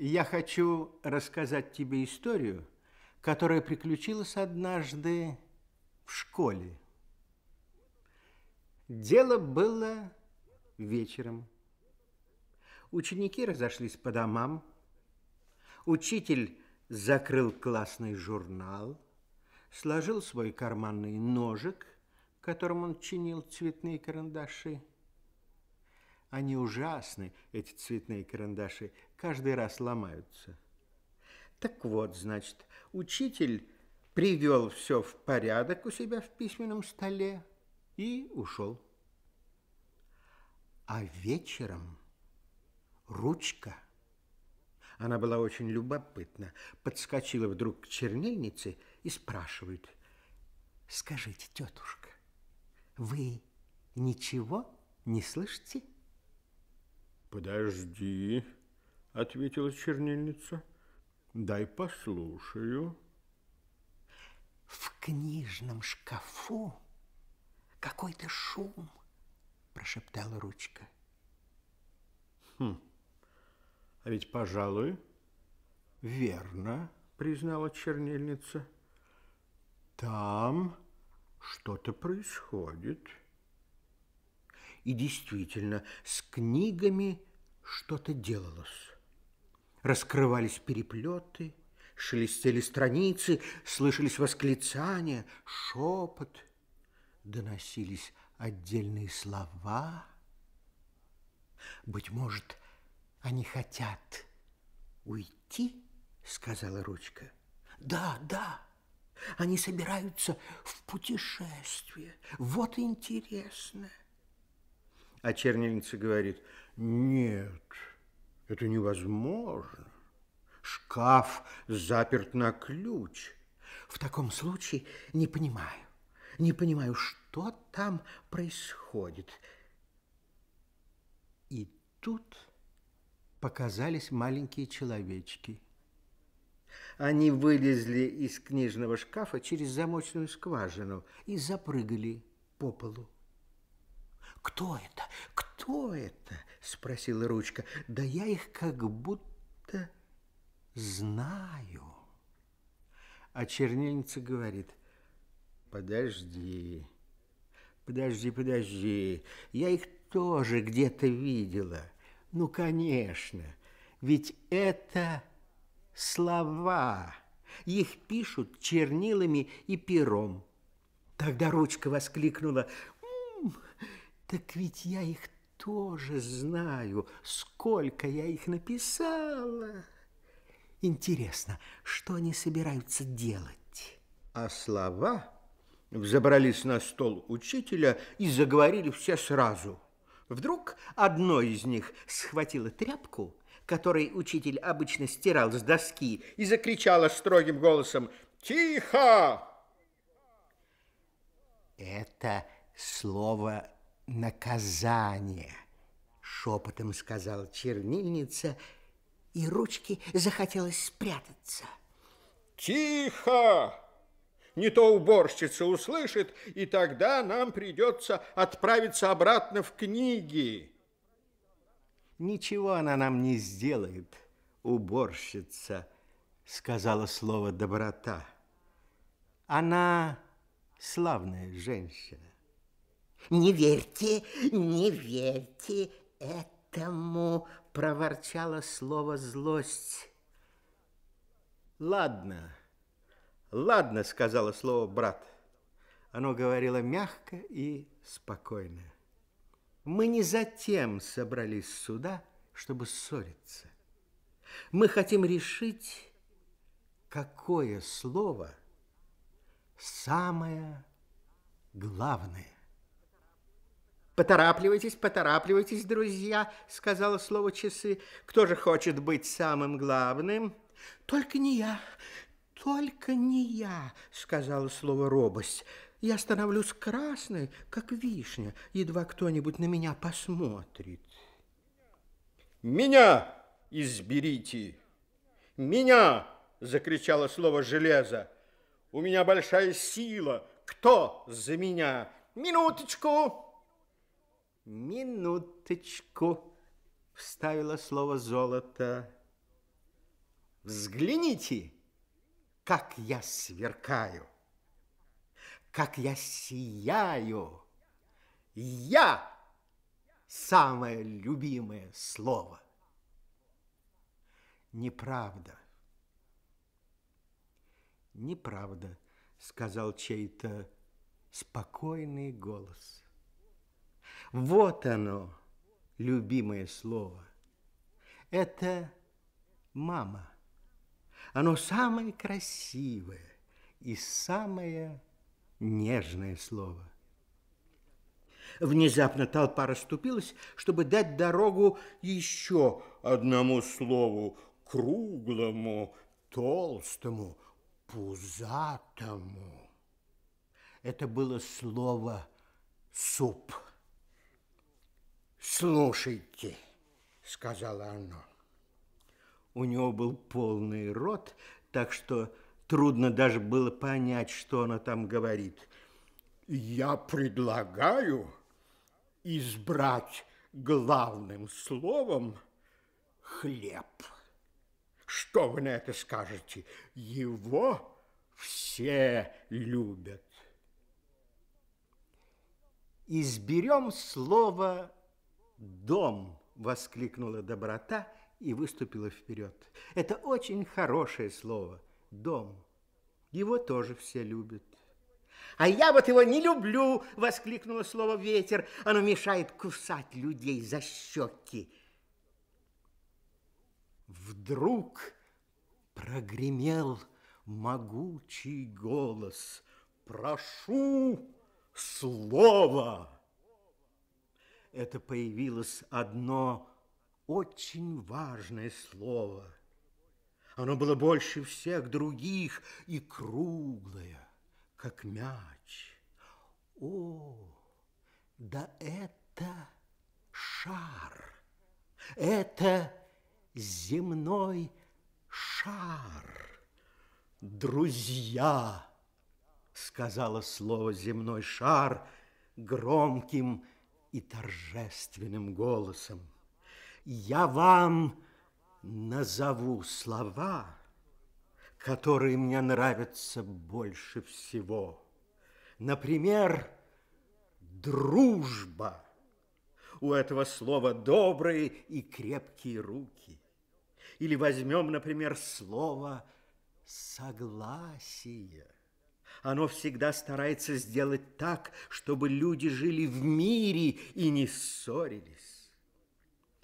я хочу рассказать тебе историю, которая приключилась однажды в школе. Дело было вечером. Ученики разошлись по домам. Учитель закрыл классный журнал, сложил свой карманный ножик, которым он чинил цветные карандаши, они ужасны, эти цветные карандаши, каждый раз ломаются. Так вот, значит, учитель привел все в порядок у себя в письменном столе и ушел. А вечером ручка, она была очень любопытна, подскочила вдруг к чернильнице и спрашивает, «Скажите, тетушка, вы ничего не слышите?» «Подожди», — ответила чернильница, — «дай послушаю». «В книжном шкафу какой-то шум», — прошептала ручка. «Хм, а ведь, пожалуй, верно», — признала чернильница. «Там что-то происходит». И действительно, с книгами – что-то делалось. Раскрывались переплеты, шелестели страницы, слышались восклицания, шепот, доносились отдельные слова. Быть может, они хотят уйти, сказала ручка. Да, да. Они собираются в путешествие. Вот интересно. А чернильница говорит, нет, это невозможно. Шкаф заперт на ключ. В таком случае не понимаю, не понимаю, что там происходит. И тут показались маленькие человечки. Они вылезли из книжного шкафа через замочную скважину и запрыгали по полу. Кто это? что это? Спросила ручка. Да я их как будто знаю. А чернильница говорит, подожди, подожди, подожди, я их тоже где-то видела. Ну, конечно, ведь это слова. Их пишут чернилами и пером. Тогда ручка воскликнула, «М -м, так ведь я их тоже знаю, сколько я их написала. Интересно, что они собираются делать? А слова взобрались на стол учителя и заговорили все сразу. Вдруг одно из них схватило тряпку, которой учитель обычно стирал с доски, и закричала строгим голосом «Тихо!» Это слово наказание, шепотом сказал чернильница, и ручки захотелось спрятаться. Тихо! Не то уборщица услышит, и тогда нам придется отправиться обратно в книги. Ничего она нам не сделает, уборщица, сказала слово доброта. Она славная женщина. Не верьте, не верьте этому, проворчало слово злость. Ладно, ладно, сказала слово брат. Оно говорило мягко и спокойно. Мы не затем собрались сюда, чтобы ссориться. Мы хотим решить, какое слово самое главное. «Поторапливайтесь, поторапливайтесь, друзья», — сказала слово часы. «Кто же хочет быть самым главным?» «Только не я, только не я», — сказала слово робость. «Я становлюсь красной, как вишня, едва кто-нибудь на меня посмотрит». «Меня изберите! Меня!» — закричало слово «железо». «У меня большая сила! Кто за меня?» «Минуточку!» Минуточку, вставила слово золото. Взгляните, как я сверкаю, как я сияю. Я самое любимое слово. Неправда. Неправда, сказал чей-то спокойный голос. Вот оно, любимое слово. Это мама. Оно самое красивое и самое нежное слово. Внезапно толпа расступилась, чтобы дать дорогу еще одному слову, круглому, толстому, пузатому. Это было слово «суп». «Слушайте», — сказала она. У него был полный рот, так что трудно даже было понять, что она там говорит. «Я предлагаю избрать главным словом хлеб». Что вы на это скажете? Его все любят. Изберем слово дом!» – воскликнула доброта и выступила вперед. «Это очень хорошее слово – дом. Его тоже все любят». «А я вот его не люблю!» – воскликнуло слово «ветер». «Оно мешает кусать людей за щеки». Вдруг прогремел могучий голос. «Прошу слова!» это появилось одно очень важное слово. Оно было больше всех других и круглое, как мяч. О, да это шар. Это земной шар. Друзья, сказала слово земной шар громким и торжественным голосом. Я вам назову слова, которые мне нравятся больше всего. Например, дружба. У этого слова добрые и крепкие руки. Или возьмем, например, слово согласие. Оно всегда старается сделать так, чтобы люди жили в мире и не ссорились.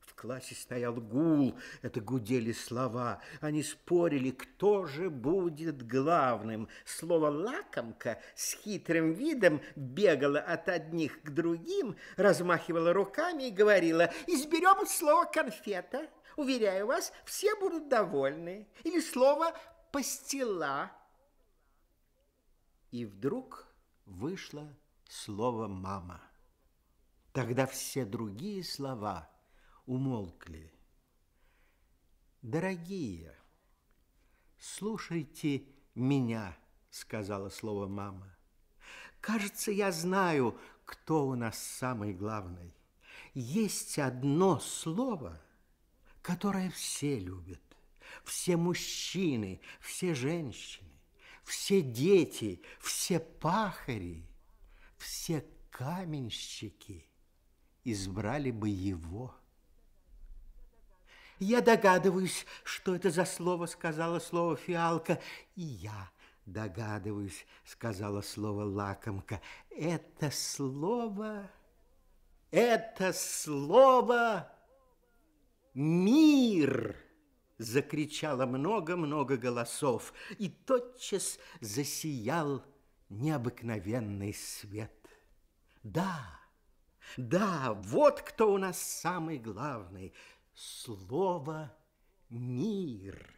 В классе стоял гул, это гудели слова. Они спорили, кто же будет главным. Слово «лакомка» с хитрым видом бегало от одних к другим, размахивала руками и говорила «Изберем слово «конфета». Уверяю вас, все будут довольны. Или слово «пастила». И вдруг вышло слово «мама». Тогда все другие слова умолкли. «Дорогие, слушайте меня», — сказала слово «мама». «Кажется, я знаю, кто у нас самый главный. Есть одно слово, которое все любят, все мужчины, все женщины все дети, все пахари, все каменщики избрали бы его. Я догадываюсь, что это за слово сказала слово фиалка, и я догадываюсь, сказала слово лакомка. Это слово, это слово мир закричало много-много голосов, и тотчас засиял необыкновенный свет. Да, да, вот кто у нас самый главный. Слово «мир»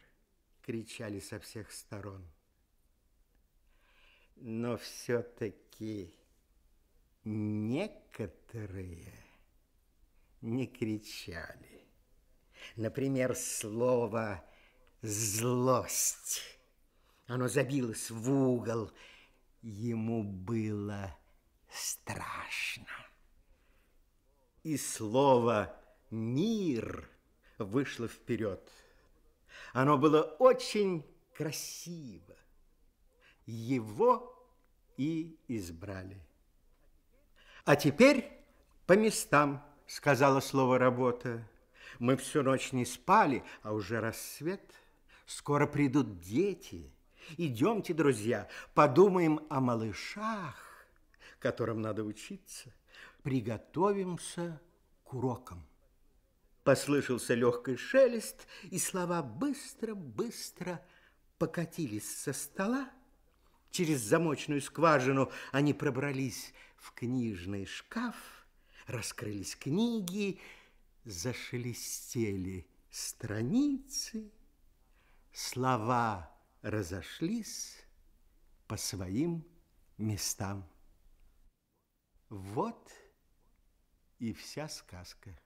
кричали со всех сторон. Но все-таки некоторые не кричали. Например, слово «злость». Оно забилось в угол. Ему было страшно. И слово «мир» вышло вперед. Оно было очень красиво. Его и избрали. А теперь по местам, сказала слово «работа». Мы всю ночь не спали, а уже рассвет. Скоро придут дети. Идемте, друзья, подумаем о малышах, которым надо учиться. Приготовимся к урокам. Послышался легкий шелест, и слова быстро-быстро покатились со стола. Через замочную скважину они пробрались в книжный шкаф, раскрылись книги, зашелестели страницы, слова разошлись по своим местам. Вот и вся сказка.